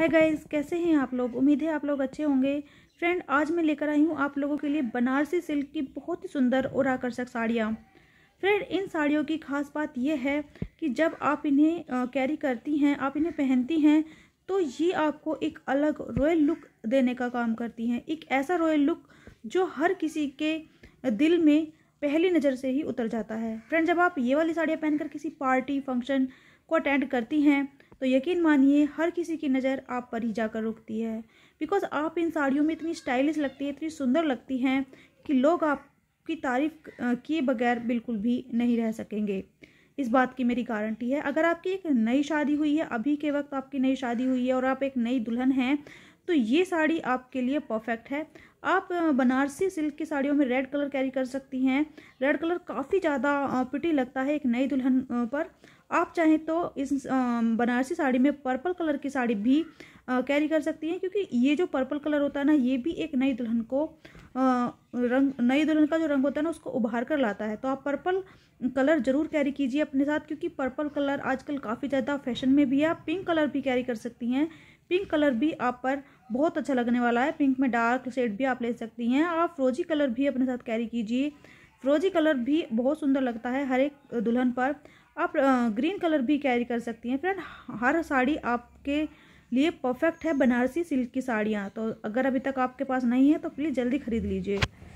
hi guys कैसे हैं आप लोग उम्मीद है आप लोग अच्छे होंगे फ्रेंड आज मैं लेकर आई हूँ आप लोगों के लिए बनारसी सिल्क की बहुत ही सुंदर और आकर्षक साड़ियाँ फ्रेंड इन साड़ियों की खास बात यह है कि जब आप इन्हें कैरी करती हैं आप इन्हें पहनती हैं तो ये आपको एक अलग रॉयल लुक देने का काम करती हैं एक ऐसा रॉयल लुक जो हर किसी के दिल में पहली नज़र से ही उतर जाता है फ्रेंड जब आप ये वाली साड़ियाँ पहनकर किसी पार्टी फंक्शन को अटेंड करती हैं तो यकीन मानिए हर किसी की नज़र आप पर ही जाकर रुकती है बिकॉज आप इन साड़ियों में इतनी स्टाइलिश लगती है इतनी सुंदर लगती हैं कि लोग आपकी तारीफ किए बगैर बिल्कुल भी नहीं रह सकेंगे इस बात की मेरी गारंटी है अगर आपकी एक नई शादी हुई है अभी के वक्त आपकी नई शादी हुई है और आप एक नई दुल्हन हैं तो ये साड़ी आपके लिए परफेक्ट है आप बनारसी सिल्क की साड़ियों में रेड कलर कैरी कर सकती हैं रेड कलर काफ़ी ज़्यादा पिटी लगता है एक नई दुल्हन पर आप चाहें तो इस बनारसी साड़ी में पर्पल कलर की साड़ी भी कैरी कर सकती हैं क्योंकि ये जो पर्पल कलर होता है ना ये भी एक नई दुल्हन को रंग नई दुल्हन का जो रंग होता है ना उसको उभार कर लाता है तो आप पर्पल कलर ज़रूर कैरी कीजिए अपने साथ क्योंकि पर्पल कलर आजकल काफ़ी ज़्यादा फैशन में भी है आप पिंक कलर भी कैरी कर सकती हैं पिंक कलर भी आप पर बहुत अच्छा लगने वाला है पिंक में डार्क शेड भी आप ले सकती हैं आप फ्रोजी कलर भी अपने साथ कैरी कीजिए फ्रोजी कलर भी बहुत सुंदर लगता है हर एक दुल्हन पर आप ग्रीन कलर भी कैरी कर सकती हैं फ्रेंड हर साड़ी आपके लिए परफेक्ट है बनारसी सिल्क की साड़ियाँ तो अगर अभी तक आपके पास नहीं है तो प्लीज़ जल्दी खरीद लीजिए